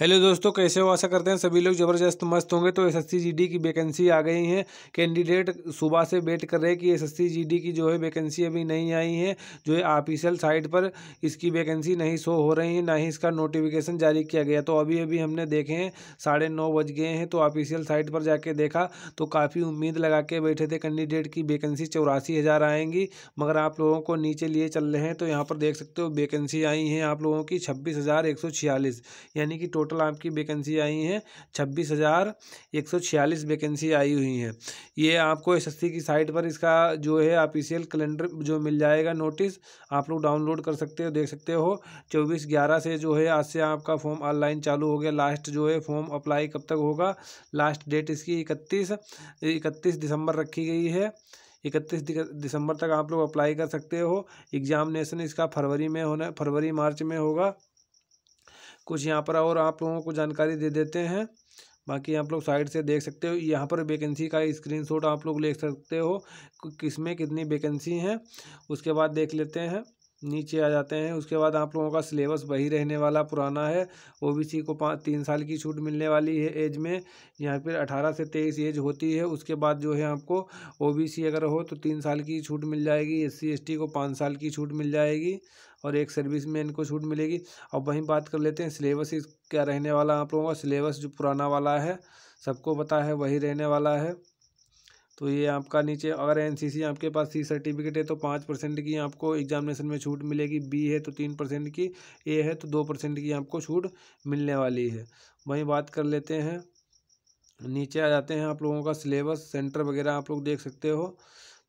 hello दोस्तों कैसे हो आशा करते हैं सभी लोग ज़बरदस्त मस्त होंगे तो एस एस की वैकेंसी आ गई है कैंडिडेट सुबह से वेट कर रहे हैं कि एस एस की जो है वैकेंसी अभी नहीं आई है जो है ऑफिशियल साइट पर इसकी वैकेंसी नहीं शो हो रही है ना ही इसका नोटिफिकेशन जारी किया गया तो अभी अभी हमने देखे हैं साढ़े नौ बज गए हैं तो ऑफिशियल साइट पर जाके देखा तो काफ़ी उम्मीद लगा के बैठे थे कैंडिडेट की वैकेंसी चौरासी हज़ार आएंगी मगर आप लोगों को नीचे लिए चल रहे हैं तो यहाँ पर देख सकते हो वैकेंसी आई है आप लोगों की छब्बीस यानी कि टोटल टोटल आपकी वैकेंसी आई हैं छब्बीस हज़ार एक सौ छियालीस वैकेंसी आई हुई हैं ये आपको एस की साइट पर इसका जो है ई कैलेंडर e जो मिल जाएगा नोटिस आप लोग डाउनलोड कर सकते हो देख सकते हो चौबीस ग्यारह से जो है आज से आपका फॉर्म ऑनलाइन चालू हो गया लास्ट जो है फॉर्म अप्लाई कब तक होगा लास्ट डेट इसकी इकतीस इकतीस दिसंबर रखी गई है इकतीस दिसंबर तक आप लोग अप्लाई कर सकते हो एग्ज़ामिनेशन इसका फरवरी में होना फरवरी मार्च में होगा कुछ यहाँ पर और आप लोगों को जानकारी दे देते हैं बाकी आप लोग साइड से देख सकते हो यहाँ पर वैकेंसी का स्क्रीनशॉट आप लोग ले सकते हो कि किस में कितनी वैकेंसी हैं उसके बाद देख लेते हैं नीचे आ जाते हैं उसके बाद आप लोगों का सिलेबस वही रहने वाला पुराना है ओबीसी को पाँच तीन साल की छूट मिलने वाली है एज में यहाँ पर अठारह से तेईस एज होती है उसके बाद जो है आपको ओबीसी अगर हो तो तीन साल की छूट मिल जाएगी एस सी को पाँच साल की छूट मिल जाएगी और एक सर्विस में इनको छूट मिलेगी अब वहीं बात कर लेते हैं सिलेबस क्या रहने वाला आप लोगों का सिलेबस जो पुराना वाला है सबको पता है वही रहने वाला है तो ये आपका नीचे अगर एनसीसी आपके पास सी सर्टिफिकेट है तो पाँच परसेंट की आपको एग्जामिनेशन में छूट मिलेगी बी है तो तीन परसेंट की ए है तो दो परसेंट की आपको छूट मिलने वाली है वहीं बात कर लेते हैं नीचे आ जाते हैं आप लोगों का सिलेबस सेंटर वगैरह आप लोग देख सकते हो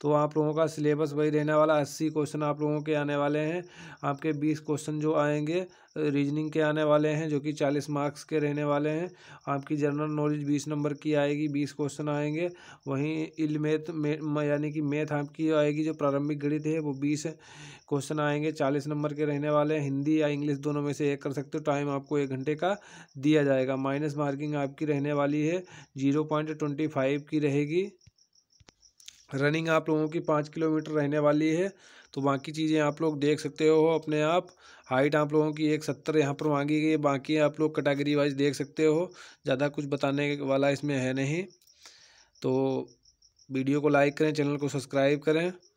तो आप लोगों का सिलेबस वही रहने वाला अस्सी क्वेश्चन आप लोगों के आने वाले हैं आपके बीस क्वेश्चन जो आएंगे रीजनिंग के आने वाले हैं जो कि चालीस मार्क्स के रहने वाले हैं आपकी जनरल नॉलेज बीस नंबर की आएगी बीस क्वेश्चन आएंगे वहीं इल मैथ यानी कि मैथ आपकी आएगी जो प्रारंभिक गणित है वो बीस क्वेश्चन आएंगे चालीस नंबर के रहने वाले हैं हिंदी या इंग्लिश दोनों में से एक कर सकते हो टाइम आपको एक घंटे का दिया जाएगा माइनस मार्किंग आपकी रहने वाली है जीरो पॉइंट ट्वेंटी फाइव की रहेगी रनिंग आप लोगों की पाँच किलोमीटर रहने वाली है तो बाकी चीज़ें आप लोग देख सकते हो अपने आप हाइट आप लोगों की एक सत्तर यहाँ पर मांगी गई है बाकी आप लोग कैटेगरी वाइज देख सकते हो ज़्यादा कुछ बताने वाला इसमें है नहीं तो वीडियो को लाइक करें चैनल को सब्सक्राइब करें